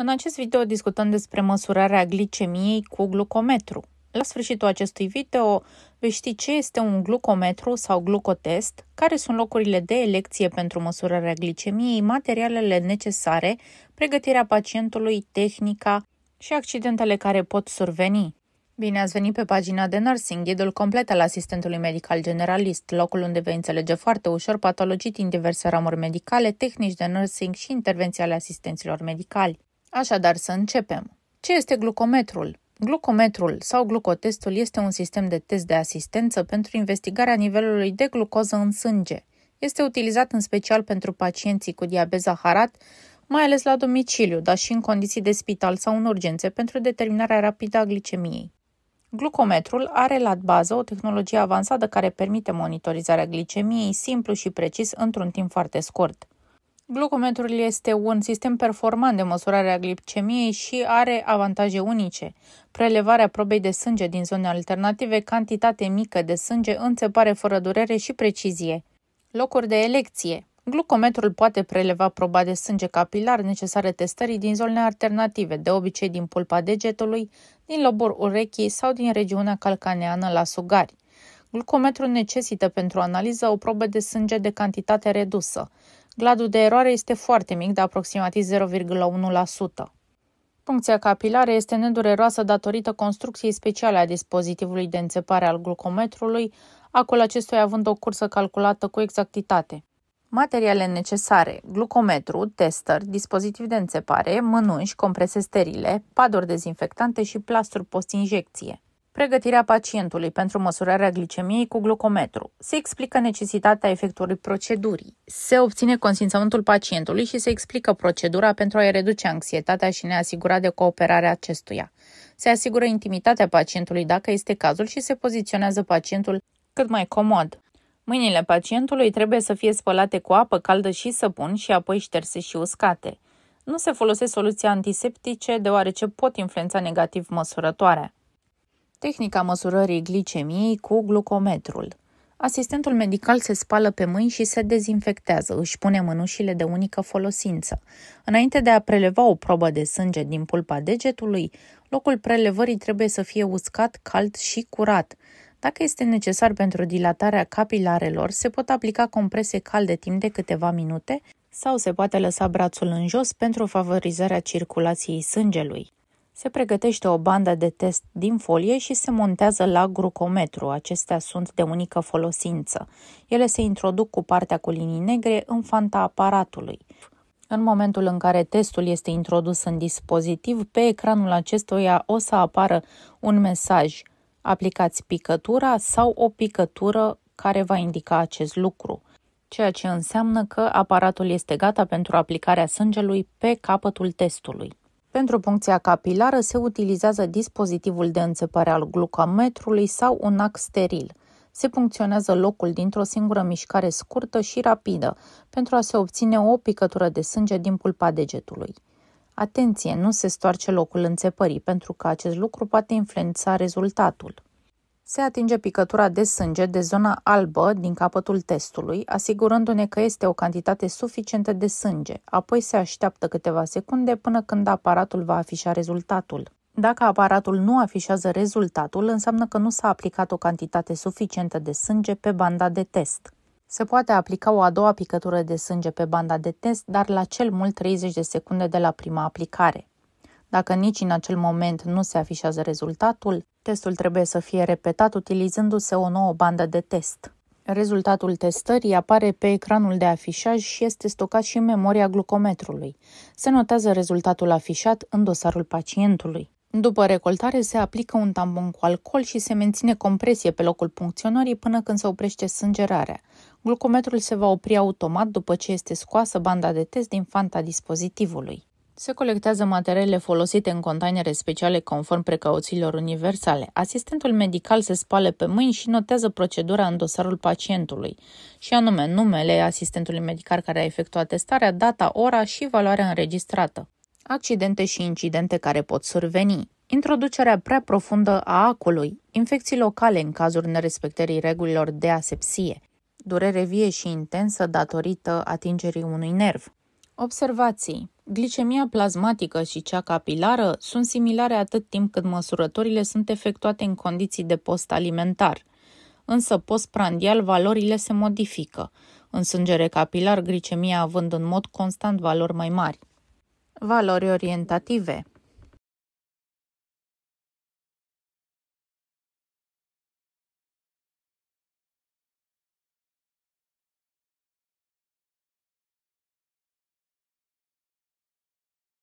În acest video discutăm despre măsurarea glicemiei cu glucometru. La sfârșitul acestui video vei ști ce este un glucometru sau glucotest, care sunt locurile de elecție pentru măsurarea glicemiei, materialele necesare, pregătirea pacientului, tehnica și accidentele care pot surveni. Bine ați venit pe pagina de nursing, ghidul complet al asistentului medical generalist, locul unde vei înțelege foarte ușor patologii din diverse ramuri medicale, tehnici de nursing și intervenții ale asistenților medicali. Așadar să începem. Ce este glucometrul? Glucometrul sau glucotestul este un sistem de test de asistență pentru investigarea nivelului de glucoză în sânge. Este utilizat în special pentru pacienții cu diabet zaharat, mai ales la domiciliu, dar și în condiții de spital sau în urgențe pentru determinarea rapidă a glicemiei. Glucometrul are la bază o tehnologie avansată care permite monitorizarea glicemiei simplu și precis într-un timp foarte scurt. Glucometrul este un sistem performant de măsurare a glicemiei și are avantaje unice. Prelevarea probei de sânge din zone alternative, cantitate mică de sânge, înțepare fără durere și precizie. Locuri de elecție. Glucometrul poate preleva proba de sânge capilar necesară testării din zone alternative, de obicei din pulpa degetului, din lobul urechii sau din regiunea calcaneană la sugari. Glucometrul necesită pentru analiză o probă de sânge de cantitate redusă. Gladul de eroare este foarte mic, de aproximativ 0,1%. Puncția capilară este nedureroasă datorită construcției speciale a dispozitivului de înțepare al glucometrului, acul acestuia având o cursă calculată cu exactitate. Materiale necesare, glucometru, tester, dispozitiv de înțepare, mănunși, comprese sterile, paduri dezinfectante și plasturi post-injecție pregătirea pacientului pentru măsurarea glicemiei cu glucometru. Se explică necesitatea efectuării procedurii. Se obține consimțământul pacientului și se explică procedura pentru a-i reduce anxietatea și ne asigura de cooperarea acestuia. Se asigură intimitatea pacientului dacă este cazul și se poziționează pacientul cât mai comod. Mâinile pacientului trebuie să fie spălate cu apă caldă și săpun și apoi șterse și uscate. Nu se folosesc soluții antiseptice deoarece pot influența negativ măsurătoarea. Tehnica măsurării glicemiei cu glucometrul. Asistentul medical se spală pe mâini și se dezinfectează, își pune mânușile de unică folosință. Înainte de a preleva o probă de sânge din pulpa degetului, locul prelevării trebuie să fie uscat, cald și curat. Dacă este necesar pentru dilatarea capilarelor, se pot aplica comprese calde timp de câteva minute sau se poate lăsa brațul în jos pentru favorizarea circulației sângelui. Se pregătește o bandă de test din folie și se montează la grucometru. Acestea sunt de unică folosință. Ele se introduc cu partea cu linii negre în fanta aparatului. În momentul în care testul este introdus în dispozitiv, pe ecranul acestuia o să apară un mesaj aplicați picătura sau o picătură care va indica acest lucru, ceea ce înseamnă că aparatul este gata pentru aplicarea sângelui pe capătul testului. Pentru puncția capilară se utilizează dispozitivul de înțepare al glucometrului sau un ac steril. Se puncționează locul dintr-o singură mișcare scurtă și rapidă pentru a se obține o picătură de sânge din pulpa degetului. Atenție, nu se stoarce locul înțepării pentru că acest lucru poate influența rezultatul se atinge picătura de sânge de zona albă din capătul testului, asigurându-ne că este o cantitate suficientă de sânge, apoi se așteaptă câteva secunde până când aparatul va afișa rezultatul. Dacă aparatul nu afișează rezultatul, înseamnă că nu s-a aplicat o cantitate suficientă de sânge pe banda de test. Se poate aplica o a doua picătură de sânge pe banda de test, dar la cel mult 30 de secunde de la prima aplicare. Dacă nici în acel moment nu se afișează rezultatul, Testul trebuie să fie repetat utilizându-se o nouă bandă de test. Rezultatul testării apare pe ecranul de afișaj și este stocat și în memoria glucometrului. Se notează rezultatul afișat în dosarul pacientului. După recoltare se aplică un tampon cu alcool și se menține compresie pe locul puncționării până când se oprește sângerarea. Glucometrul se va opri automat după ce este scoasă banda de test din fanta dispozitivului. Se colectează materiale folosite în containere speciale conform precauțiilor universale. Asistentul medical se spală pe mâini și notează procedura în dosarul pacientului, și anume numele asistentului medical care a efectuat testarea, data, ora și valoarea înregistrată. Accidente și incidente care pot surveni. Introducerea prea profundă a acului, infecții locale în cazul nerespectării regulilor de asepsie, durere vie și intensă datorită atingerii unui nerv, Observații Glicemia plasmatică și cea capilară sunt similare atât timp cât măsurătorile sunt efectuate în condiții de post alimentar. Însă postprandial valorile se modifică, în sângere capilar glicemia având în mod constant valori mai mari. Valori orientative